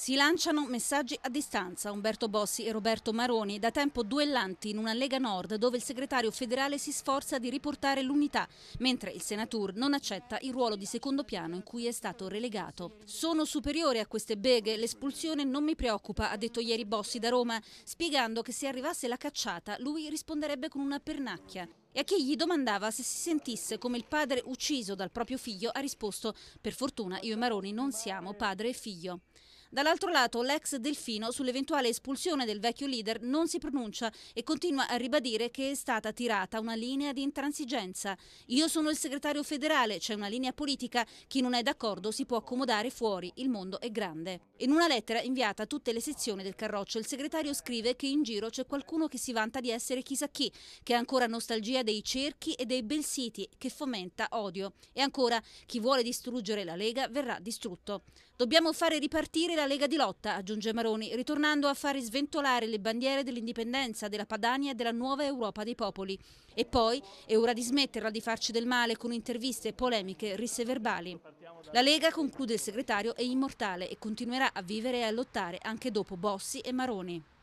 Si lanciano messaggi a distanza. Umberto Bossi e Roberto Maroni, da tempo duellanti in una Lega Nord dove il segretario federale si sforza di riportare l'unità, mentre il senatore non accetta il ruolo di secondo piano in cui è stato relegato. Sono superiore a queste beghe, l'espulsione non mi preoccupa, ha detto ieri Bossi da Roma, spiegando che se arrivasse la cacciata lui risponderebbe con una pernacchia e a chi gli domandava se si sentisse come il padre ucciso dal proprio figlio ha risposto per fortuna io e Maroni non siamo padre e figlio. Dall'altro lato l'ex Delfino sull'eventuale espulsione del vecchio leader non si pronuncia e continua a ribadire che è stata tirata una linea di intransigenza. Io sono il segretario federale, c'è una linea politica, chi non è d'accordo si può accomodare fuori, il mondo è grande. In una lettera inviata a tutte le sezioni del Carroccio il segretario scrive che in giro c'è qualcuno che si vanta di essere chissà chi, che ha ancora nostalgia dei cerchi e dei bel siti, che fomenta odio. E ancora, chi vuole distruggere la Lega verrà distrutto. Dobbiamo fare ripartire la la Lega di lotta, aggiunge Maroni, ritornando a far sventolare le bandiere dell'indipendenza, della Padania e della nuova Europa dei popoli. E poi è ora di smetterla di farci del male con interviste, polemiche, risse verbali. La Lega, conclude il segretario, è immortale e continuerà a vivere e a lottare anche dopo Bossi e Maroni.